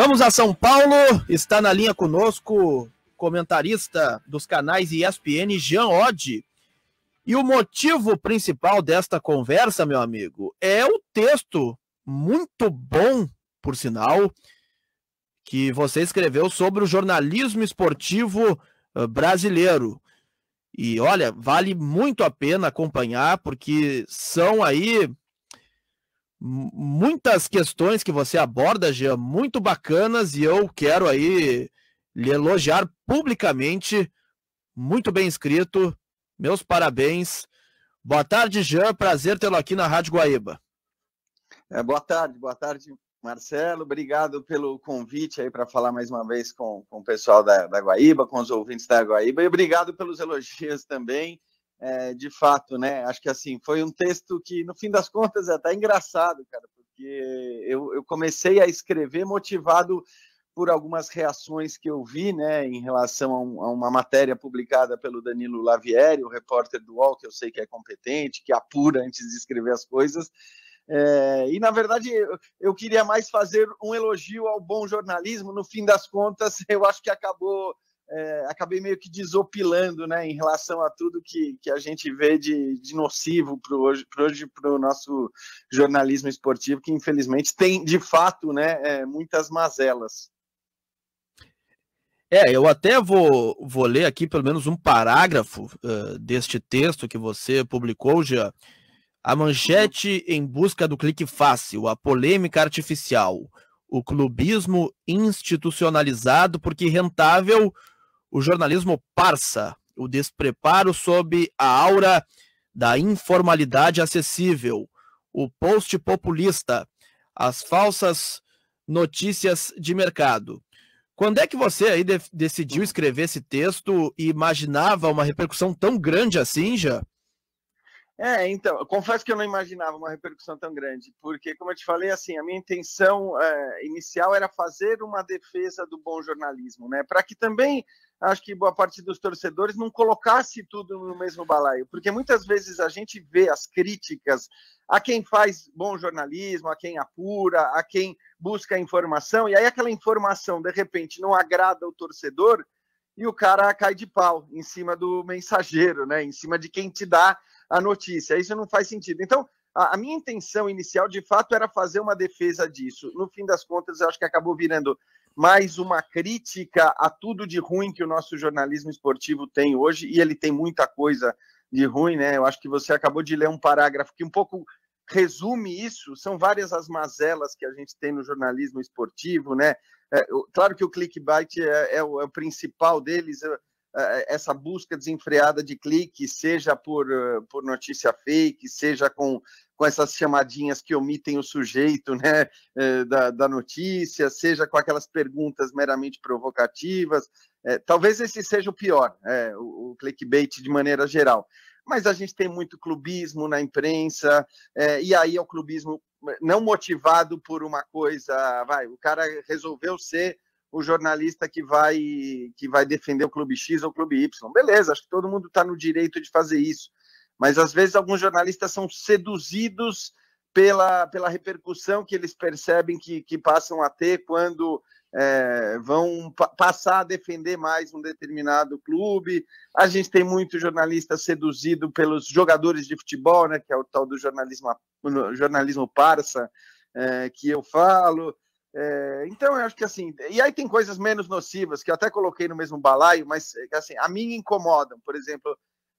Vamos a São Paulo, está na linha conosco comentarista dos canais ESPN, Jean Oddi. E o motivo principal desta conversa, meu amigo, é o texto muito bom, por sinal, que você escreveu sobre o jornalismo esportivo eh, brasileiro. E olha, vale muito a pena acompanhar, porque são aí muitas questões que você aborda, Jean, muito bacanas, e eu quero aí lhe elogiar publicamente. Muito bem escrito, meus parabéns. Boa tarde, Jean, prazer tê-lo aqui na Rádio Guaíba. É, boa tarde, boa tarde, Marcelo. Obrigado pelo convite aí para falar mais uma vez com, com o pessoal da, da Guaíba, com os ouvintes da Guaíba, e obrigado pelos elogios também é, de fato, né? Acho que assim, foi um texto que, no fim das contas, é até engraçado, cara, porque eu, eu comecei a escrever motivado por algumas reações que eu vi, né, em relação a, um, a uma matéria publicada pelo Danilo Lavieri, o repórter do UOL, que eu sei que é competente, que apura antes de escrever as coisas, é, e, na verdade, eu, eu queria mais fazer um elogio ao bom jornalismo. No fim das contas, eu acho que acabou é, acabei meio que desopilando né, em relação a tudo que, que a gente vê de, de nocivo para hoje para hoje, o nosso jornalismo esportivo, que infelizmente tem de fato né, é, muitas mazelas. É, eu até vou, vou ler aqui pelo menos um parágrafo uh, deste texto que você publicou, já. A manchete em busca do clique fácil, a polêmica artificial, o clubismo institucionalizado porque rentável o jornalismo parça, o despreparo sob a aura da informalidade acessível, o post populista, as falsas notícias de mercado. Quando é que você aí de decidiu escrever esse texto e imaginava uma repercussão tão grande assim, já? É, então, confesso que eu não imaginava uma repercussão tão grande, porque, como eu te falei, assim, a minha intenção é, inicial era fazer uma defesa do bom jornalismo, né? Para que também acho que boa parte dos torcedores não colocasse tudo no mesmo balaio, porque muitas vezes a gente vê as críticas a quem faz bom jornalismo, a quem apura, a quem busca informação, e aí aquela informação de repente não agrada o torcedor e o cara cai de pau em cima do mensageiro, né? Em cima de quem te dá a notícia. Isso não faz sentido. Então, a, minha intenção inicial, de fato, era fazer uma defesa disso. No fim das contas, eu acho que acabou virando mais uma crítica a tudo de ruim que o nosso jornalismo esportivo tem hoje, e ele tem muita coisa de ruim, né? Eu acho que você acabou de ler um parágrafo que um pouco resume isso, são várias as mazelas que a gente tem no jornalismo esportivo, né? É, claro que o clickbait é, é, o, é o principal deles, eh, essa busca desenfreada de clique, seja por, eh, por notícia fake, seja com, com essas chamadinhas que omitem o sujeito né, eh, da, da notícia, seja com aquelas perguntas meramente provocativas. É, talvez esse seja o pior, é, o, o clickbait de maneira geral. Mas a gente tem muito clubismo na imprensa, é, e aí é o clubismo não motivado por uma coisa, ah, vai, o cara resolveu ser o jornalista que vai que vai defender o clube X ou o clube Y. Beleza, acho que todo mundo está no direito de fazer isso. Mas às vezes alguns jornalistas são seduzidos pela, pela repercussão que eles percebem que, que passam a ter quando é, vão passar a defender mais um determinado clube. A gente tem muito jornalista seduzido pelos jogadores de futebol, né, que é o tal do jornalismo, jornalismo parça é, que eu falo. É, então, eu acho que assim, e aí tem coisas menos nocivas que eu até coloquei no mesmo balaio, mas é, assim, a mim incomodam, por exemplo,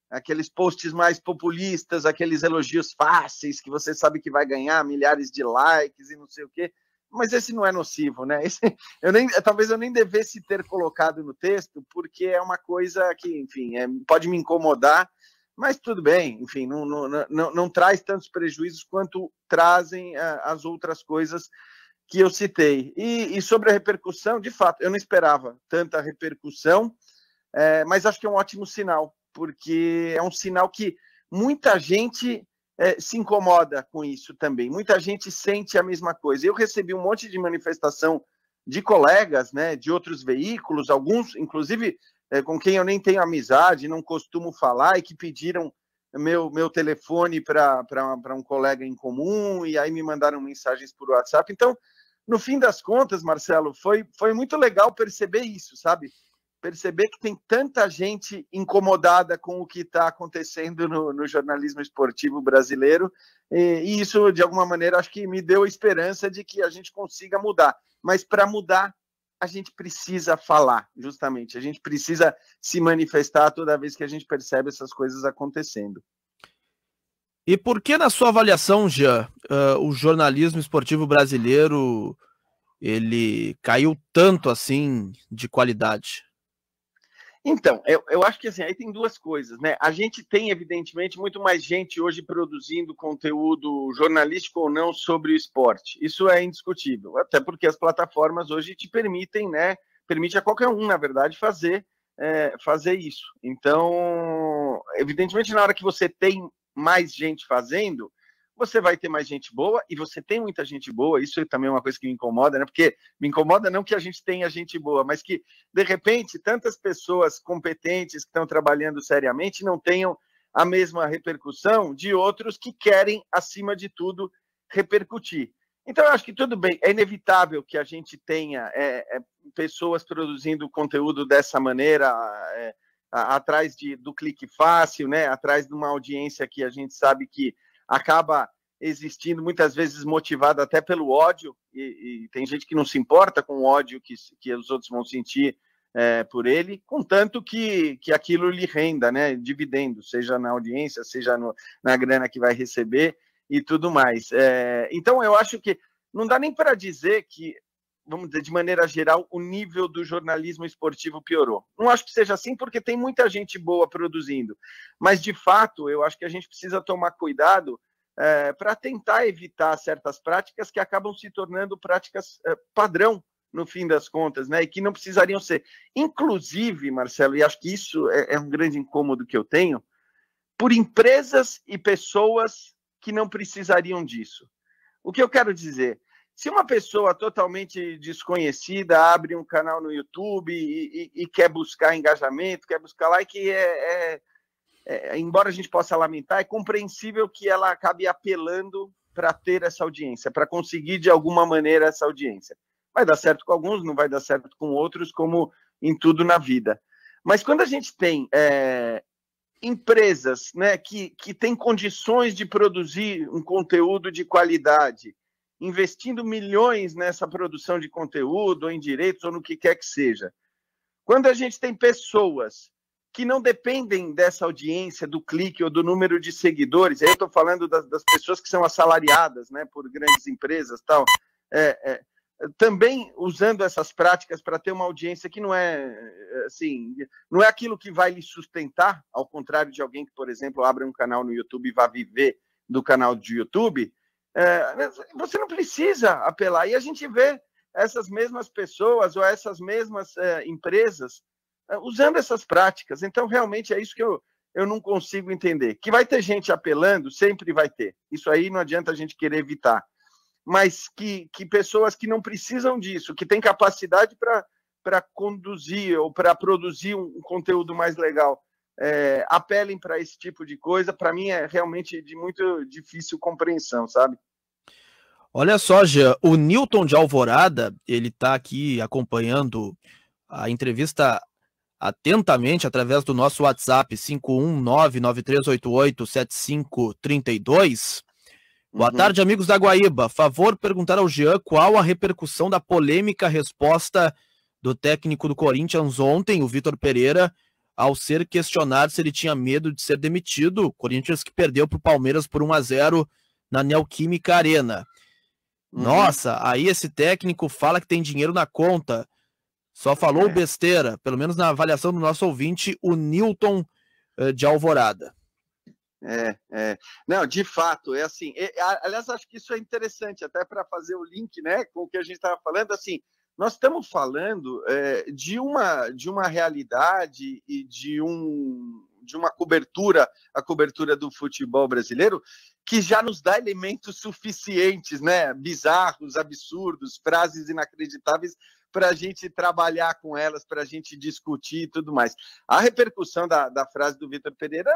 aqueles posts mais populistas, aqueles elogios fáceis que você sabe que vai ganhar milhares de likes e não sei o quê. Mas esse não é nocivo, né? Esse, eu nem, talvez eu nem devesse ter colocado no texto, porque é uma coisa que, enfim, é, pode me incomodar, mas tudo bem, enfim, não, não, não, não traz tantos prejuízos quanto trazem ah, as outras coisas que eu citei. E, e, sobre a repercussão, de fato, eu não esperava tanta repercussão, é, mas acho que é um ótimo sinal, porque é um sinal que muita gente é, se incomoda com isso também, muita gente sente a mesma coisa. Eu recebi um monte de manifestação de colegas, né, de outros veículos, alguns, inclusive, é, com quem eu nem tenho amizade, não costumo falar, e que pediram meu, meu telefone para um colega em comum, e aí me mandaram mensagens por WhatsApp. Então, no fim das contas, Marcelo, foi, foi muito legal perceber isso, sabe? Perceber que tem tanta gente incomodada com o que está acontecendo no, no, jornalismo esportivo brasileiro, e, e, isso, de alguma maneira, acho que me deu a esperança de que a gente consiga mudar. Mas para mudar, a gente precisa falar, justamente, a gente precisa se manifestar toda vez que a gente percebe essas coisas acontecendo. E por que, na sua avaliação, Jean, uh, o jornalismo esportivo brasileiro ele caiu tanto assim de qualidade? Então, eu, eu acho que assim, aí tem duas coisas, né? A gente tem, evidentemente, muito mais gente hoje produzindo conteúdo jornalístico ou não sobre o esporte. Isso é indiscutível, até porque as plataformas hoje te permitem, né? Permite a qualquer um, na verdade, fazer, é, fazer isso. Então, evidentemente, na hora que você tem mais gente fazendo, você vai ter mais gente boa e você tem muita gente boa. Isso é também é uma coisa que me incomoda, né? Porque me incomoda não que a gente tenha gente boa, mas que de repente tantas pessoas competentes que estão trabalhando seriamente não tenham a mesma repercussão de outros que querem, acima de tudo, repercutir. Então, eu acho que tudo bem, é inevitável que a gente tenha é, é, pessoas produzindo conteúdo dessa maneira. É, atrás de, do clique fácil, né? atrás de uma audiência que a gente sabe que acaba existindo, muitas vezes motivada até pelo ódio, e, e, tem gente que não se importa com o ódio que, que os outros vão sentir é, por ele, contanto que, que aquilo lhe renda, né? dividendo, seja na audiência, seja no, na grana que vai receber e tudo mais. É, então, eu acho que não dá nem para dizer que vamos dizer, de maneira geral, o nível do jornalismo esportivo piorou. Não acho que seja assim, porque tem muita gente boa produzindo, mas de fato, eu acho que a gente precisa tomar cuidado é, eh, para tentar evitar certas práticas que acabam se tornando práticas é, padrão no fim das contas, né? E que não precisariam ser. Inclusive, Marcelo, e acho que isso é, é um grande incômodo que eu tenho, por empresas e pessoas que não precisariam disso. O que eu quero dizer? Se uma pessoa totalmente desconhecida abre um canal no YouTube e, e, e quer buscar engajamento, quer buscar like, é, é, é, embora a gente possa lamentar, é compreensível que ela acabe apelando para ter essa audiência, para conseguir de alguma maneira essa audiência. Vai dar certo com alguns, não vai dar certo com outros, como em tudo na vida. Mas quando a gente tem é, empresas né, que, que têm condições de produzir um conteúdo de qualidade, investindo milhões nessa produção de conteúdo, ou em direitos, ou no que quer que seja. Quando a gente tem pessoas que não dependem dessa audiência, do clique ou do número de seguidores, aí eu estou falando das, das, pessoas que são assalariadas né, por grandes empresas tal, é, é, também usando essas práticas para ter uma audiência que não é, é assim, não é aquilo que vai lhe sustentar, ao contrário de alguém que, por exemplo, abre um canal no YouTube e vai viver do canal de YouTube, é, você não precisa apelar. E a gente vê essas mesmas pessoas ou essas mesmas é, empresas é, usando essas práticas. Então, realmente, é isso que eu, eu não consigo entender. Que vai ter gente apelando, sempre vai ter. Isso aí não adianta a gente querer evitar. Mas que, que pessoas que não precisam disso, que têm capacidade para conduzir ou para produzir um, um conteúdo mais legal, é, apelem para esse tipo de coisa, para mim é realmente de muito difícil compreensão, sabe? Olha só, Jean, o Newton de Alvorada, ele está aqui acompanhando a entrevista atentamente através do nosso WhatsApp 51993887532. Boa uhum. tarde, amigos da Guaíba. Favor perguntar ao Jean qual a repercussão da polêmica resposta do técnico do Corinthians ontem, o Vitor Pereira, ao ser questionado se ele tinha medo de ser demitido. Corinthians que perdeu para o Palmeiras por 1 a 0 na Neoquímica Arena. Uhum. Nossa, aí esse técnico fala que tem dinheiro na conta. Só falou é. besteira, pelo menos na avaliação do nosso ouvinte, o Newton eh, de Alvorada. É, é. Não, de fato, é assim. É, aliás, acho que isso é interessante, até para fazer o link né, com o que a gente estava falando. Assim, nós estamos falando é, de, uma, de uma realidade e de, um, de uma cobertura, a cobertura do futebol brasileiro, que já nos dá elementos suficientes, né? Bizarros, absurdos, frases inacreditáveis para a gente trabalhar com elas, para a gente discutir e tudo mais. A repercussão da, da frase do Vitor Pereira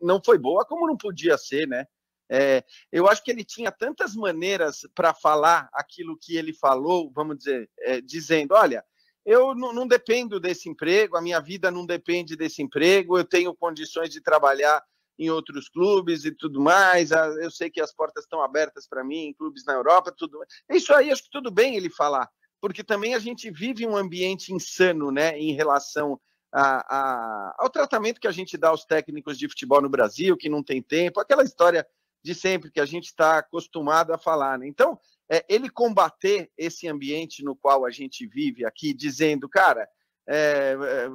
não foi boa, como não podia ser, né? É, eu acho que ele tinha tantas maneiras para falar aquilo que ele falou, vamos dizer, é, dizendo: olha, eu não, dependo desse emprego, a minha vida não depende desse emprego, eu tenho condições de trabalhar em outros clubes e tudo mais. Eu sei que as portas estão abertas para mim em clubes na Europa, tudo. Isso aí acho que tudo bem ele falar, porque também a gente vive um ambiente insano, né, em relação a, a, ao tratamento que a gente dá aos técnicos de futebol no Brasil, que não tem tempo, aquela história de sempre, que a gente está acostumado a falar. Né? Então, é, ele combater esse ambiente no qual a gente vive aqui, dizendo, cara, é, é,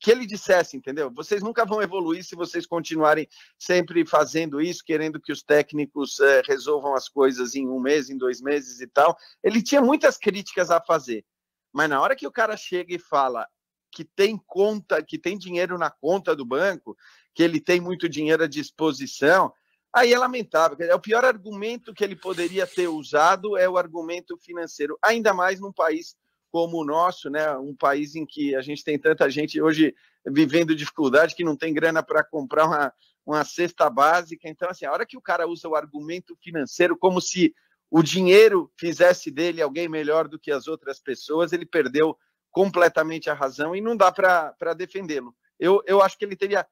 que ele dissesse, entendeu? Vocês nunca vão evoluir se vocês continuarem sempre fazendo isso, querendo que os técnicos é, resolvam as coisas em um mês, em dois meses e tal. Ele tinha muitas críticas a fazer, mas na hora que o cara chega e fala que tem conta, que tem dinheiro na conta do banco, que ele tem muito dinheiro à disposição, Aí é lamentável. É o pior argumento que ele poderia ter usado é o argumento financeiro, ainda mais num país como o nosso, né? um país em que a gente tem tanta gente hoje vivendo dificuldade que não tem grana para comprar uma, uma cesta básica. Então, assim, a hora que o cara usa o argumento financeiro como se o dinheiro fizesse dele alguém melhor do que as outras pessoas, ele perdeu completamente a razão e não dá para defendê-lo. Eu, eu acho que ele teria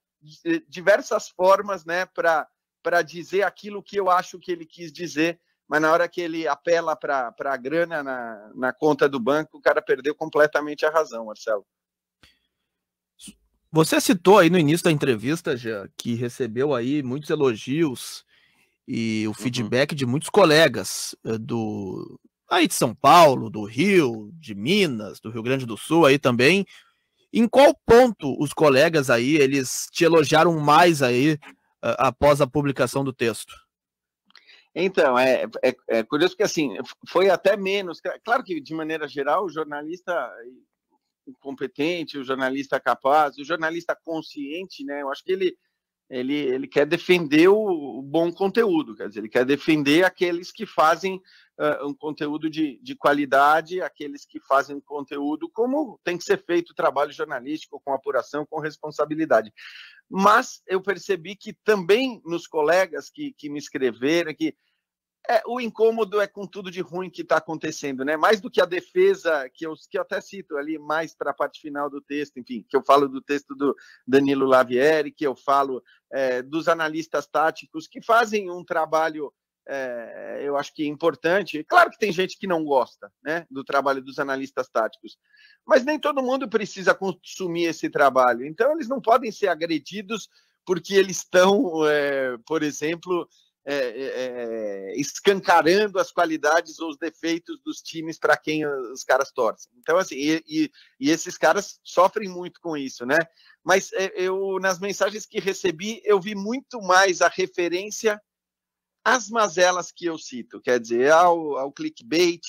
diversas formas né, para para dizer aquilo que eu acho que ele quis dizer, mas na hora que ele apela para a grana na, na conta do banco, o cara perdeu completamente a razão, Marcelo. Você citou aí no início da entrevista, já que recebeu aí muitos elogios e o uhum. feedback uhum. de muitos colegas eh, do aí de São Paulo, do Rio, de Minas, do Rio Grande do Sul aí também. Em qual ponto os colegas aí eles te elogiaram mais aí após a publicação do texto? Então, é, é, é curioso que assim, foi até menos. Claro que, de maneira geral, o jornalista eh, competente, o jornalista capaz, o jornalista consciente, né? Eu acho que ele, ele, ele quer defender o, o bom conteúdo, quer dizer, ele quer defender aqueles que fazem uh, um conteúdo de, de qualidade, aqueles que fazem conteúdo como tem que ser feito o trabalho jornalístico, com apuração, com responsabilidade mas eu percebi que também nos colegas que, que me escreveram, que é, o incômodo é com tudo de ruim que está acontecendo, né? Mais do que a defesa, que eu, que eu até cito ali mais para a parte final do texto, enfim, que eu falo do texto do Danilo Lavieri, que eu falo é, dos analistas táticos, que fazem um trabalho é, eu acho que é importante. Claro que tem gente que não gosta né, do trabalho dos analistas táticos, mas nem todo mundo precisa consumir esse trabalho. Então, eles não podem ser agredidos porque eles estão, é, por exemplo, é, é, é escancarando as qualidades ou os defeitos dos times para quem os caras torcem. Então, assim, e, e, e, esses caras sofrem muito com isso, né? Mas é, eu, nas mensagens que recebi, eu vi muito mais a referência as mazelas que eu cito, quer dizer, ao, ao clickbait,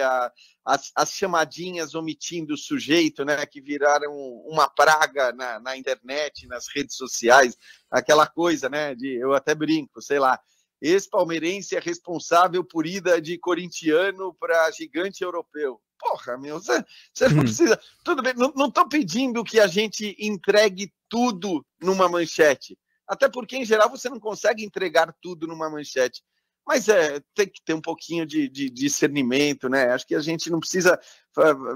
a, as, as, chamadinhas omitindo o sujeito, né, que viraram uma praga na, na, internet, nas redes sociais, aquela coisa, né, de eu até brinco, sei lá, ex-palmeirense é responsável por ida de corintiano para gigante europeu. Porra, meu, você, você não hum. precisa. Tudo bem, não estou pedindo que a gente entregue tudo numa manchete até porque, em geral, você não consegue entregar tudo numa manchete. Mas é, tem que ter um pouquinho de, de, de discernimento, né? Acho que a gente não precisa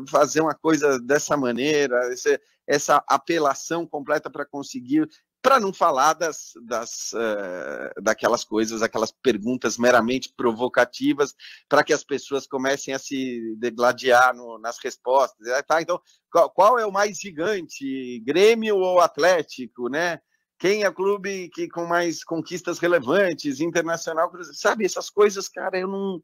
fazer uma coisa dessa maneira, essa, essa apelação completa para conseguir para não falar das, das uh, daquelas coisas, aquelas perguntas meramente provocativas, para que as pessoas comecem a se degladiar no, nas respostas. Né? tá, então, qual, qual, é o mais gigante, Grêmio ou Atlético, né? Quem é o clube que com mais conquistas relevantes, internacional, sabe? Essas coisas, cara, eu não,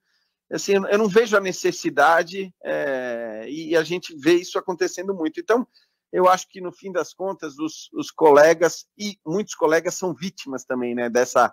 assim, eu não vejo a necessidade é, e a gente vê isso acontecendo muito. Então, eu acho que no fim das contas, os, os colegas e muitos colegas são vítimas também, né? Dessa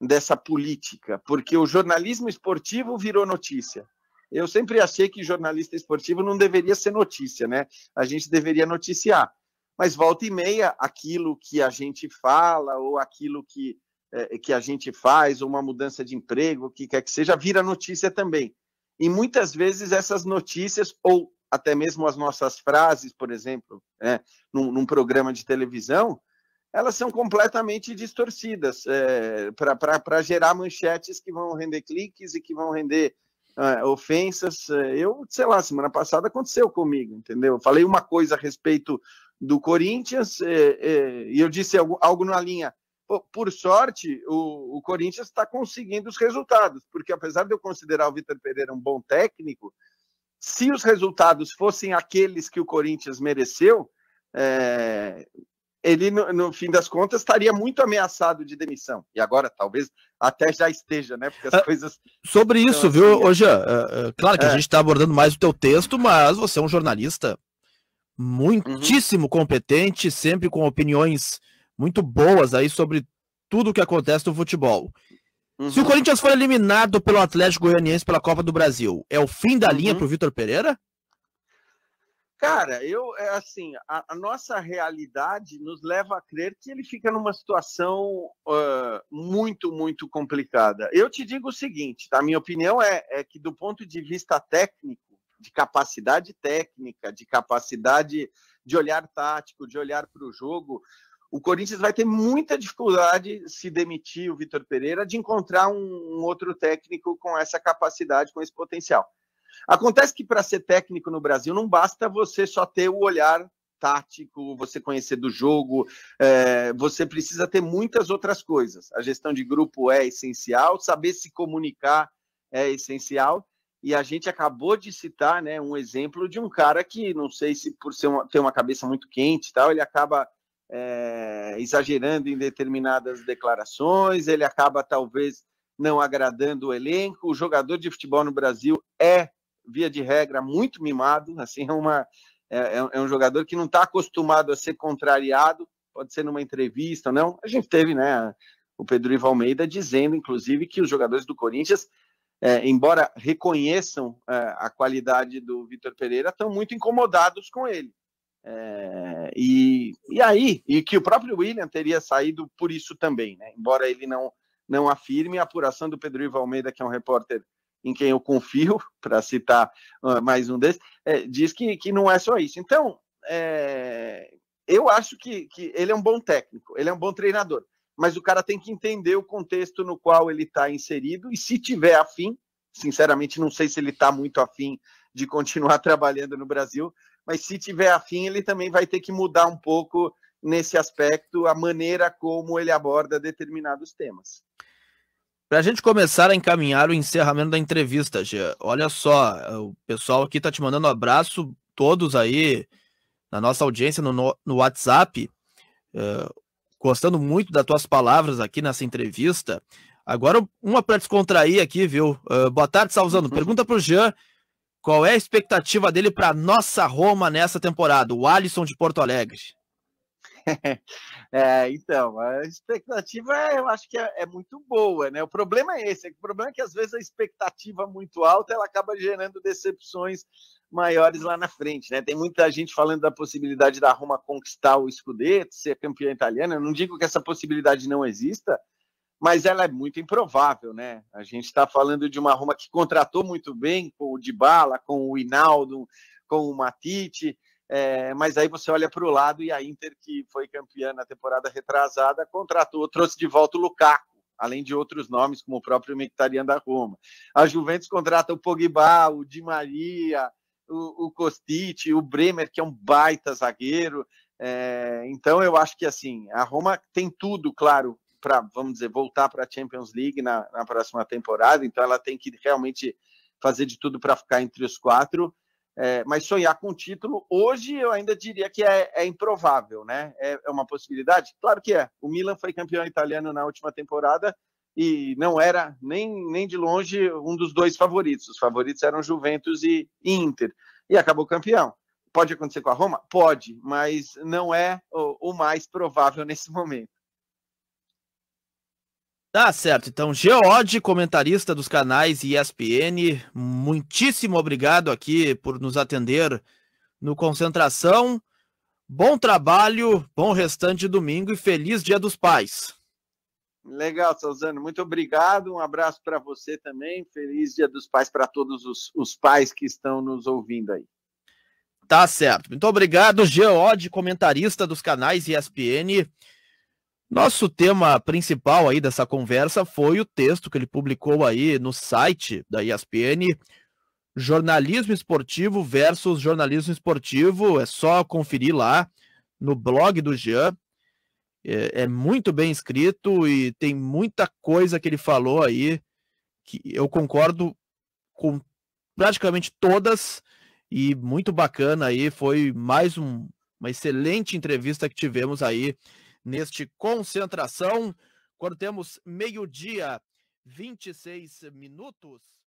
dessa política, porque o jornalismo esportivo virou notícia. Eu sempre achei que jornalista esportivo não deveria ser notícia, né? A gente deveria noticiar mas volta e meia aquilo que a gente fala ou aquilo que, é, que a gente faz, ou uma mudança de emprego, o que quer que seja, vira notícia também. E muitas vezes essas notícias, ou até mesmo as nossas frases, por exemplo, né, num, num programa de televisão, elas são completamente distorcidas é, eh, para gerar manchetes que vão render cliques e que vão render ah, ofensas. Eu, sei lá, semana passada aconteceu comigo, entendeu? Eu falei uma coisa a respeito do Corinthians, é, é, e é, eu disse algo, algo na linha. Por sorte, o, o Corinthians está conseguindo os resultados, porque apesar de eu considerar o Vitor Pereira um bom técnico, se os resultados fossem aqueles que o Corinthians mereceu, é, ele, no, no, fim das contas, estaria muito ameaçado de demissão. E agora, talvez, até já esteja, né? Porque as ah, coisas. Sobre isso, viu, Hoje, assim, é. é, é, claro que a gente está abordando mais o teu texto, mas você é um jornalista Uhum. muitíssimo competente, sempre com opiniões muito boas aí sobre tudo o que acontece no futebol. Uhum. Se o uhum. Corinthians for eliminado pelo Atlético Goianiense pela Copa do Brasil, é o fim da linha uhum. para o Vitor Pereira? Cara, eu é assim, a, a, nossa realidade nos leva a crer que ele fica numa situação uh, muito, muito complicada. Eu te digo o seguinte, tá? A minha opinião é, é que do ponto de vista técnico, de capacidade técnica, de capacidade de olhar tático, de olhar para o jogo, o Corinthians vai ter muita dificuldade se demitir o Vitor Pereira de encontrar um, outro técnico com essa capacidade, com esse potencial. Acontece que para ser técnico no Brasil não basta você só ter o olhar tático, você conhecer do jogo, é, você precisa ter muitas outras coisas. A gestão de grupo é essencial, saber se comunicar é essencial e a gente acabou de citar né, um exemplo de um cara que, não sei se por ser uma, ter uma cabeça muito quente tal, ele acaba é, exagerando em determinadas declarações, ele acaba talvez não agradando o elenco. O jogador de futebol no Brasil é, via de regra, muito mimado, assim, é, uma, é, é, é um jogador que não está acostumado a ser contrariado, pode ser numa entrevista ou não. A gente teve né, o Pedro Ivo Almeida dizendo, inclusive, que os jogadores do Corinthians é, embora reconheçam é, a qualidade do Vitor Pereira, estão muito incomodados com ele. É, e, e aí, e que o próprio William teria saído por isso também, né? embora ele não, não afirme, a apuração do Pedro Ivo Almeida, que é um repórter em quem eu confio, para citar ah, mais um desses, é, diz que, que não é só isso. Então, é, eu acho que, que ele é um bom técnico, ele é um bom treinador mas o cara tem que entender o contexto no qual ele está inserido e se tiver afim, sinceramente não sei se ele está muito afim de continuar trabalhando no Brasil, mas se tiver afim ele também vai ter que mudar um pouco nesse aspecto a maneira como ele aborda determinados temas. Para a gente começar a encaminhar o encerramento da entrevista, Gê, olha só, o pessoal aqui tá te mandando um abraço, todos aí na nossa audiência no, no WhatsApp. Eh, gostando muito das tuas palavras aqui nessa entrevista. Agora, uma para descontrair aqui, viu? Uh, boa tarde, Salzano. Uhum. Pergunta para o Jean qual é a expectativa dele para nossa Roma nessa temporada, o Alisson de Porto Alegre. é, então, a expectativa eu acho que é, é, muito boa, né? O problema é esse, é o problema é que às vezes a expectativa muito alta ela acaba gerando decepções maiores lá na frente, né? Tem muita gente falando da possibilidade da Roma conquistar o Scudetto, ser campeã italiana. Eu não digo que essa possibilidade não exista, mas ela é muito improvável, né? A gente está falando de uma Roma que contratou muito bem com o Dybala, com o Hinaldo, com o Matite, é, mas aí você olha para o lado e a Inter, que foi campeã na temporada retrasada, contratou, trouxe de volta o Lukaku, além de outros nomes, como o próprio Mictarian da Roma. A Juventus contrata o Pogba, o Di Maria, o, o Kostic, o Bremer, que é um baita zagueiro. É, então eu acho que assim, a Roma tem tudo, claro, para, vamos dizer, voltar para a Champions League na, na próxima temporada, então ela tem que realmente fazer de tudo para ficar entre os quatro é, mas sonhar com o título, hoje eu ainda diria que é, é improvável, né? É, é, uma possibilidade? Claro que é. O Milan foi campeão italiano na última temporada e não era nem, nem de longe um dos dois favoritos. Os favoritos eram Juventus e Inter. E acabou campeão. Pode acontecer com a Roma? Pode, mas não é o, o mais provável nesse momento. Tá certo, então, Geode, comentarista dos canais ESPN, muitíssimo obrigado aqui por nos atender no Concentração. Bom trabalho, bom restante de domingo e feliz Dia dos Pais. Legal, Salzano, muito obrigado. Um abraço para você também. Feliz Dia dos Pais para todos os, os, pais que estão nos ouvindo aí. Tá certo. Muito obrigado, Geode, comentarista dos canais ESPN. Nosso tema principal aí dessa conversa foi o texto que ele publicou aí no site da ESPN, Jornalismo Esportivo versus Jornalismo Esportivo. É só conferir lá no blog do Jean. É, é muito bem escrito e tem muita coisa que ele falou aí que eu concordo com praticamente todas e muito bacana aí. Foi mais um, uma excelente entrevista que tivemos aí neste concentração, quando temos meio-dia, 26 minutos.